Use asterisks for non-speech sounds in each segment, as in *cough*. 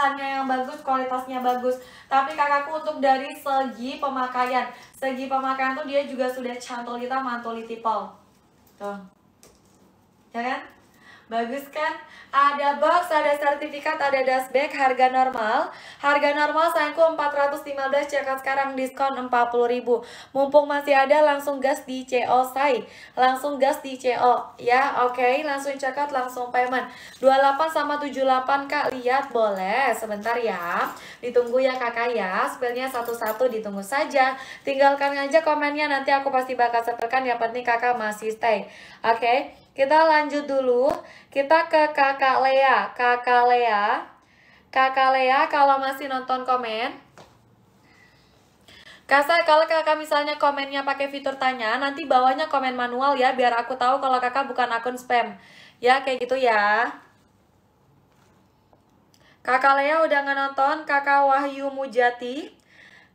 bahannya yang bagus, kualitasnya bagus. Tapi kakakku untuk dari segi pemakaian, segi pemakaian tuh dia juga sudah cantol kita mantul tipol. Tuh. Ya kan? Bagus kan? Ada box, ada sertifikat, ada dashback, harga normal. Harga normal sayangku 415, cekat sekarang diskon 40.000. Mumpung masih ada langsung gas di CO say. Langsung gas di CO ya. Oke, okay? langsung cekat langsung payment. 28 sama 78 Kak, lihat boleh. Sebentar ya. Ditunggu ya Kakak ya. Spellnya satu-satu ditunggu saja. Tinggalkan aja komennya nanti aku pasti bakal sepelkan ya penting Kakak masih stay. Oke. Okay? Kita lanjut dulu. Kita ke Kakak Lea. Kakak Lea. Kakak Lea kalau masih nonton komen. kasih kalau kakak misalnya komennya pakai fitur tanya, nanti bawahnya komen manual ya biar aku tahu kalau kakak bukan akun spam. Ya kayak gitu ya. Kakak Lea udah nonton Kakak Wahyu Mujati.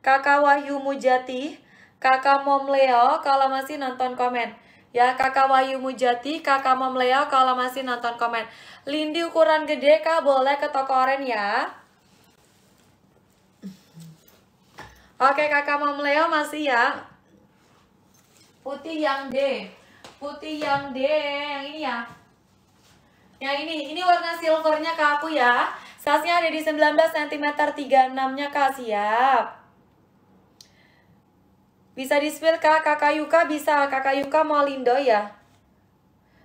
Kakak Wahyu Mujati. Kakak Mom Leo kalau masih nonton komen. Ya, kakak Wahyu Mujati, kakak Mom kalau masih nonton komen. Lindi ukuran gede, kak boleh ke toko oren ya. Oke, kakak Mom masih ya. Putih yang D. Putih yang D, yang ini ya. Yang ini, ini warna silvernya Kak aku ya. size ada di 19 cm 36-nya kak, siap. Bisa di-spill kak, kakak Yuka bisa, kakak Yuka mau Lindo ya?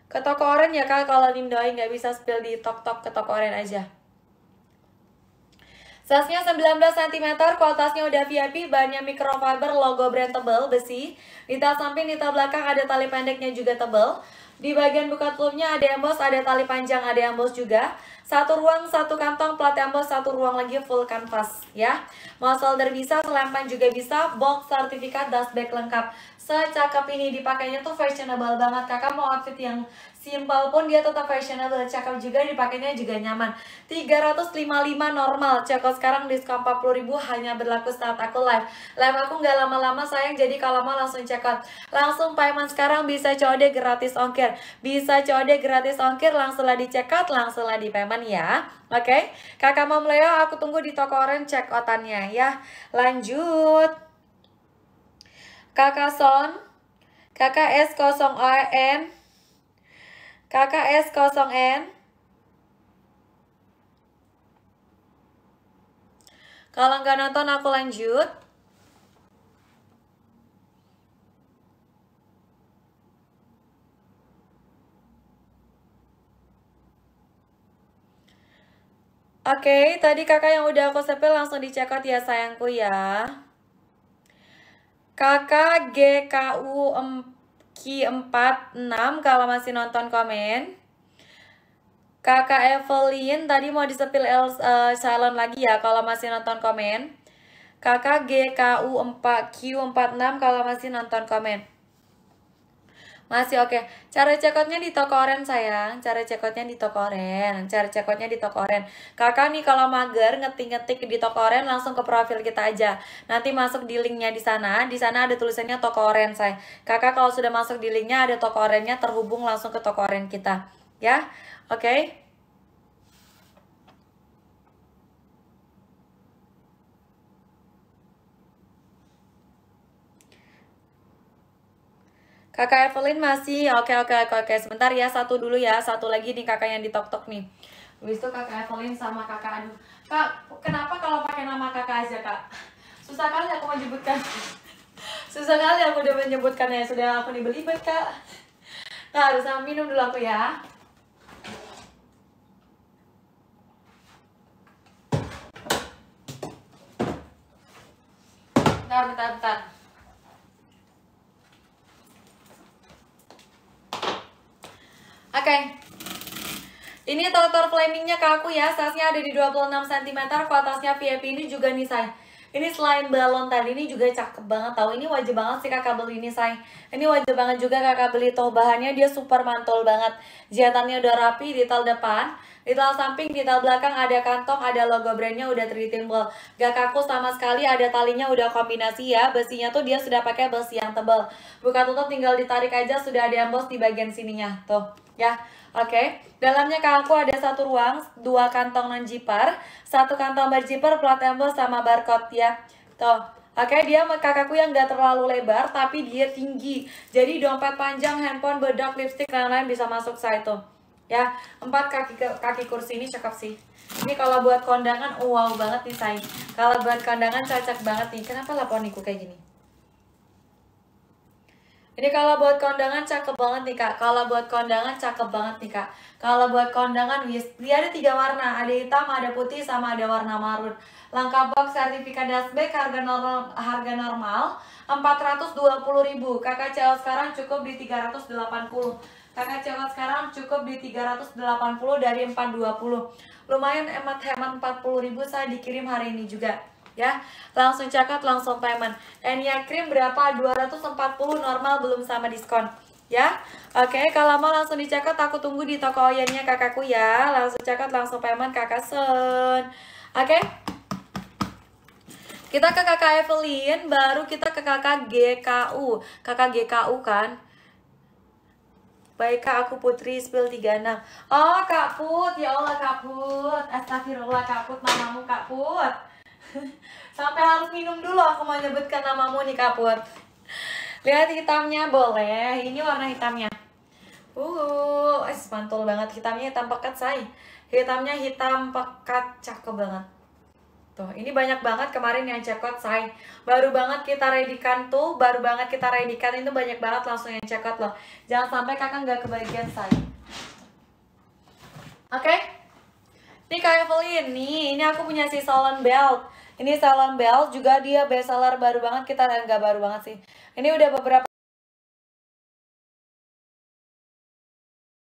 Ke toko oren ya kak, kalau Lindo nggak bisa spill di tok-tok ke toko oren aja. Sasnya 19 cm, kualitasnya udah VIP, bahannya microfiber, logo brand tebel, besi. Di tas samping, di tas belakang ada tali pendeknya juga tebel. Di bagian buka tutupnya ada emboss, ada tali panjang, ada emboss juga. Satu ruang, satu kantong, plat emboss, satu ruang lagi full canvas ya. Mau solder bisa, selempan juga bisa, box sertifikat dust bag lengkap secakap ini dipakainya tuh fashionable banget kakak mau outfit yang simple pun dia tetap fashionable cakep juga dipakainya juga nyaman 355 normal Ceko sekarang diskon 40.000 hanya berlaku saat aku live live aku nggak lama-lama sayang jadi kalau mau langsung check out langsung payment sekarang bisa COD gratis ongkir bisa COD gratis ongkir langsunglah di check out langsunglah di payment ya oke okay? kakak mau Leo aku tunggu di toko orange check outannya ya lanjut KKSON, kks 0 rn KKS0N. Kalau nggak nonton aku lanjut. Oke, okay, tadi kakak yang udah aku sepil langsung dicekot ya sayangku ya. KKGKU Ki46 kalau masih nonton komen. Kakak Evelyn tadi mau disepil El, uh, salon lagi ya kalau masih nonton komen. Kakak GKU 4 Q46 kalau masih nonton komen. Masih oke. Okay. Cara cekotnya di toko oren sayang. Cara cekotnya di toko oren. Cara cekotnya di toko oren. Kakak nih kalau mager ngetik-ngetik di toko oren langsung ke profil kita aja. Nanti masuk di linknya di sana. Di sana ada tulisannya toko oren sayang. Kakak kalau sudah masuk di linknya ada toko orennya terhubung langsung ke toko oren kita. Ya, oke. Okay? Kakak Evelyn masih oke oke oke oke sebentar ya satu dulu ya satu lagi nih kakak yang ditok-tok nih. Wis tuh kakak Evelyn sama kakak aduh kak kenapa kalau pakai nama kakak aja kak susah kali aku menyebutkan *laughs* susah kali aku udah menyebutkan ya sudah aku dibelibet kak. Nah harus minum dulu aku ya. Bentar bentar bentar. okay. Ini tortor flamingnya ke aku ya, size-nya ada di 26 cm, kuatasnya VIP ini juga nih saya. Ini selain balon tadi ini juga cakep banget tau. Ini wajib banget sih kakak beli ini say. Ini wajib banget juga kakak beli toh bahannya dia super mantul banget. Jahitannya udah rapi detail depan, detail samping, detail belakang ada kantong, ada logo brandnya udah tertimbul. Gak kaku sama sekali ada talinya udah kombinasi ya. Besinya tuh dia sudah pakai besi yang tebal. Buka tutup tinggal ditarik aja sudah ada emboss di bagian sininya tuh ya Oke, okay. dalamnya kaku ada satu ruang, dua kantong non jiper, satu kantong berjiper, plat embel sama barcode ya. Tuh, oke okay. dia kakakku yang gak terlalu lebar tapi dia tinggi. Jadi dompet panjang, handphone, bedak, lipstick dan lain-lain bisa masuk saya itu. Ya, empat kaki kaki kursi ini cakep sih. Ini kalau buat kondangan wow banget nih saya. Kalau buat kondangan cocok banget nih. Kenapa laponiku kayak gini? Ini kalau buat kondangan cakep banget nih kak. Kalau buat kondangan cakep banget nih kak. Kalau buat kondangan wis, dia ada tiga warna, ada hitam, ada putih, sama ada warna marun. Langkah box sertifikat dashback harga normal harga normal 420.000. Kakak cewek sekarang cukup di 380. Kakak cewek sekarang cukup di 380 dari 420. Lumayan hemat-hemat 40.000 saya dikirim hari ini juga ya langsung cakap langsung payment Enya ya krim berapa 240 normal belum sama diskon ya oke okay, kalau mau langsung dicakat aku tunggu di toko oyennya kakakku ya langsung cakat langsung payment kakak sen oke okay? Kita ke kakak Evelyn, baru kita ke kakak GKU. Kakak GKU kan? Baik kak, aku Putri Spill 36. Oh, Kak Put, ya Allah Kak Put. Astagfirullah Kak Put, mamamu Kak Put. *laughs* Sampai harus minum dulu aku mau nyebutkan namamu nih kaput. Lihat hitamnya boleh. Ini warna hitamnya. Uh, es mantul banget hitamnya hitam pekat say. Hitamnya hitam pekat cakep banget. Tuh, ini banyak banget kemarin yang cekot say. Baru banget kita redikan tuh, baru banget kita redikan itu banyak banget langsung yang cekot loh. Jangan sampai kakak nggak kebagian say. Oke? Okay? Ini kayak Evelyn, nih ini aku punya si Solon Belt ini Salon bel juga dia bestseller baru banget kita dan nggak baru banget sih. Ini udah beberapa